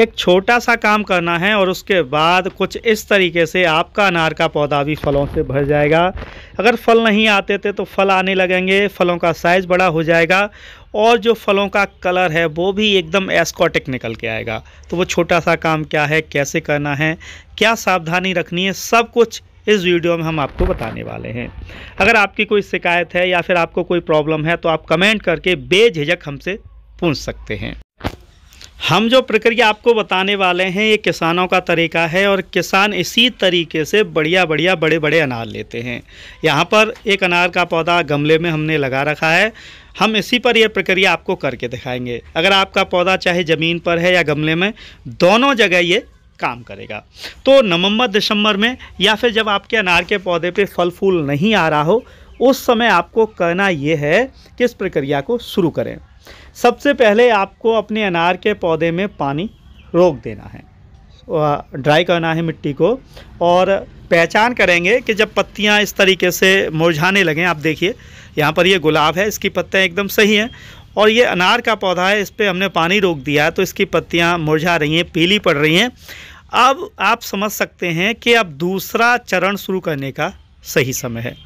एक छोटा सा काम करना है और उसके बाद कुछ इस तरीके से आपका अनार का पौधा भी फलों से भर जाएगा अगर फल नहीं आते थे तो फल आने लगेंगे फलों का साइज़ बड़ा हो जाएगा और जो फलों का कलर है वो भी एकदम एस्कॉटिक निकल के आएगा तो वो छोटा सा काम क्या है कैसे करना है क्या सावधानी रखनी है सब कुछ इस वीडियो में हम आपको बताने वाले हैं अगर आपकी कोई शिकायत है या फिर आपको कोई प्रॉब्लम है तो आप कमेंट करके बेझिझक हमसे पूछ सकते हैं हम जो प्रक्रिया आपको बताने वाले हैं ये किसानों का तरीका है और किसान इसी तरीके से बढ़िया बढ़िया बड़े बड़े अनार लेते हैं यहाँ पर एक अनार का पौधा गमले में हमने लगा रखा है हम इसी पर यह प्रक्रिया आपको करके दिखाएंगे अगर आपका पौधा चाहे ज़मीन पर है या गमले में दोनों जगह ये काम करेगा तो नवंबर दिसंबर में या फिर जब आपके अनार के पौधे पे फल फूल नहीं आ रहा हो उस समय आपको कहना ये है कि इस प्रक्रिया को शुरू करें सबसे पहले आपको अपने अनार के पौधे में पानी रोक देना है ड्राई करना है मिट्टी को और पहचान करेंगे कि जब पत्तियां इस तरीके से मुरझाने लगें आप देखिए यहाँ पर ये गुलाब है इसकी पत्तियाँ एकदम सही हैं और ये अनार का पौधा है इस पर हमने पानी रोक दिया तो इसकी पत्तियाँ मुरझा रही हैं पीली पड़ रही हैं अब आप समझ सकते हैं कि अब दूसरा चरण शुरू करने का सही समय है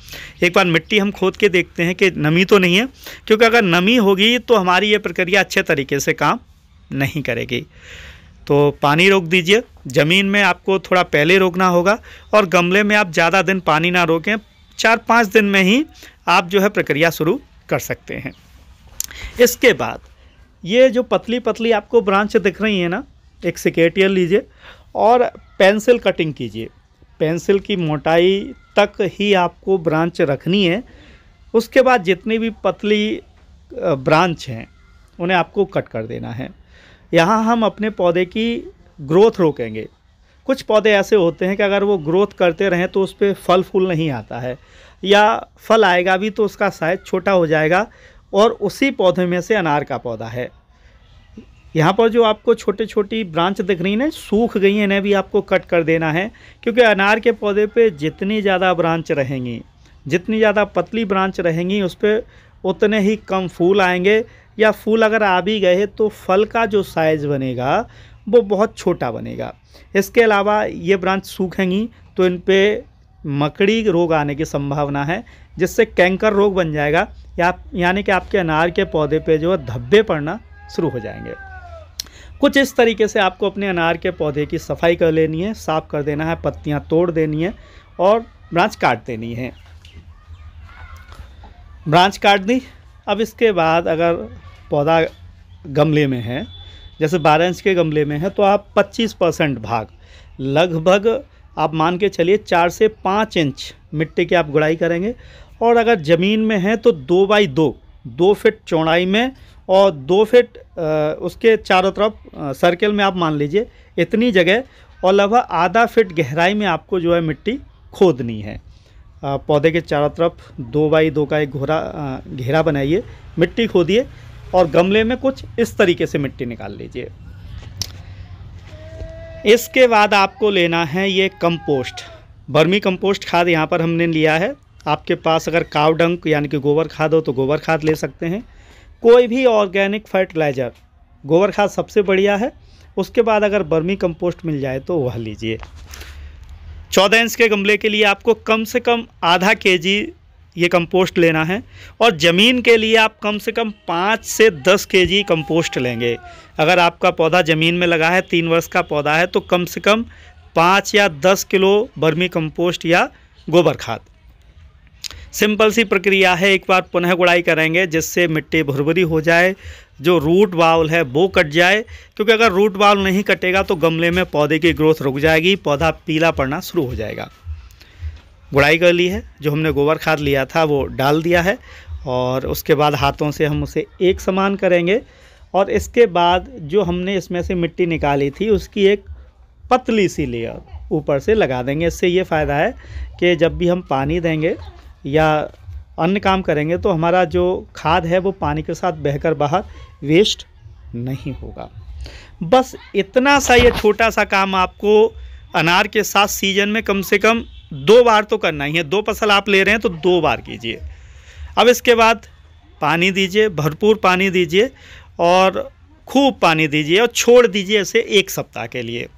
एक बार मिट्टी हम खोद के देखते हैं कि नमी तो नहीं है क्योंकि अगर नमी होगी तो हमारी ये प्रक्रिया अच्छे तरीके से काम नहीं करेगी तो पानी रोक दीजिए ज़मीन में आपको थोड़ा पहले रोकना होगा और गमले में आप ज़्यादा दिन पानी ना रोकें चार पाँच दिन में ही आप जो है प्रक्रिया शुरू कर सकते हैं इसके बाद ये जो पतली पतली आपको ब्रांच दिख रही है ना एक सिकेटियर लीजिए और पेंसिल कटिंग कीजिए पेंसिल की मोटाई तक ही आपको ब्रांच रखनी है उसके बाद जितनी भी पतली ब्रांच हैं उन्हें आपको कट कर देना है यहाँ हम अपने पौधे की ग्रोथ रोकेंगे कुछ पौधे ऐसे होते हैं कि अगर वो ग्रोथ करते रहें तो उस पर फल फूल नहीं आता है या फल आएगा भी तो उसका साइज छोटा हो जाएगा और उसी पौधे में से अनार का पौधा है यहाँ पर जो आपको छोटे छोटी ब्रांच दिख रही हैं सूख गई हैं इन्हें भी आपको कट कर देना है क्योंकि अनार के पौधे पे जितनी ज़्यादा ब्रांच रहेंगी जितनी ज़्यादा पतली ब्रांच रहेंगी उस पर उतने ही कम फूल आएंगे या फूल अगर आ भी गए तो फल का जो साइज़ बनेगा वो बहुत छोटा बनेगा इसके अलावा ये ब्रांच सूखेंगी तो इन पर मकड़ी रोग आने की संभावना है जिससे कैंकर रोग बन जाएगा या यानी कि आपके अनार के पौधे पे जो है धब्बे पड़ना शुरू हो जाएंगे कुछ इस तरीके से आपको अपने अनार के पौधे की सफाई कर लेनी है साफ़ कर देना है पत्तियाँ तोड़ देनी है और ब्रांच काट देनी है ब्रांच काट दी अब इसके बाद अगर पौधा गमले में है जैसे 12 इंच के गमले में है तो आप 25 परसेंट भाग लगभग आप मान के चलिए चार से पाँच इंच मिट्टी की आप गुड़ाई करेंगे और अगर ज़मीन में है तो दो बाई दो दो फिट चौड़ाई में और दो फिट उसके चारों तरफ सर्कल में आप मान लीजिए इतनी जगह और लगभग आधा फिट गहराई में आपको जो है मिट्टी खोदनी है पौधे के चारों तरफ दो बाई दो का एक घोरा घेरा बनाइए मिट्टी खोदिए और गमले में कुछ इस तरीके से मिट्टी निकाल लीजिए इसके बाद आपको लेना है ये कंपोस्ट बर्मी कंपोस्ट खाद यहाँ पर हमने लिया है आपके पास अगर काव डंक यानी कि गोबर खाद हो तो गोबर खाद ले सकते हैं कोई भी ऑर्गेनिक फर्टिलाइज़र गोबर खाद सबसे बढ़िया है उसके बाद अगर बर्मी कंपोस्ट मिल जाए तो वह लीजिए चौदह इंच के गमले के लिए आपको कम से कम आधा के जी ये कंपोस्ट लेना है और ज़मीन के लिए आप कम से कम पाँच से दस के जी कंपोस्ट लेंगे अगर आपका पौधा ज़मीन में लगा है तीन वर्ष का पौधा है तो कम से कम पाँच या दस किलो बर्मी कंपोस्ट या गोबर खाद सिंपल सी प्रक्रिया है एक बार पुनः गुड़ाई करेंगे जिससे मिट्टी भुरभुरी हो जाए जो रूट बाउल है वो कट जाए क्योंकि अगर रूट बाउल नहीं कटेगा तो गमले में पौधे की ग्रोथ रुक जाएगी पौधा पीला पड़ना शुरू हो जाएगा गुड़ाई कर ली है जो हमने गोबर खाद लिया था वो डाल दिया है और उसके बाद हाथों से हम उसे एक समान करेंगे और इसके बाद जो हमने इसमें से मिट्टी निकाली थी उसकी एक पतली सी लेयर ऊपर से लगा देंगे इससे ये फ़ायदा है कि जब भी हम पानी देंगे या अन्य काम करेंगे तो हमारा जो खाद है वो पानी के साथ बहकर बाहर वेस्ट नहीं होगा बस इतना सा ये छोटा सा काम आपको अनार के साथ सीजन में कम से कम दो बार तो करना ही है दो फसल आप ले रहे हैं तो दो बार कीजिए अब इसके बाद पानी दीजिए भरपूर पानी दीजिए और खूब पानी दीजिए और छोड़ दीजिए इसे एक सप्ताह के लिए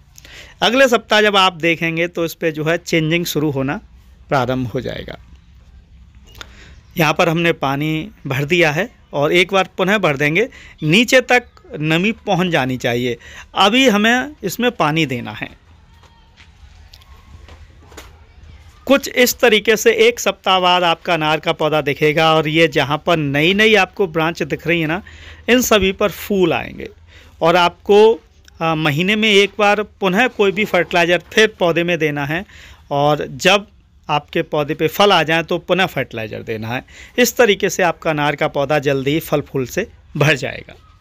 अगले सप्ताह जब आप देखेंगे तो इस पर जो है चेंजिंग शुरू होना प्रारंभ हो जाएगा यहाँ पर हमने पानी भर दिया है और एक बार पुनः भर देंगे नीचे तक नमी पहुँच जानी चाहिए अभी हमें इसमें पानी देना है कुछ इस तरीके से एक सप्ताह बाद आपका अनार का पौधा दिखेगा और ये जहाँ पर नई नई आपको ब्रांच दिख रही है ना इन सभी पर फूल आएंगे और आपको आ, महीने में एक बार पुनः कोई भी फर्टिलाइज़र फिर पौधे में देना है और जब आपके पौधे पे फल आ जाए तो पुनः फर्टिलाइज़र देना है इस तरीके से आपका अनार का पौधा जल्दी ही फल फूल से भर जाएगा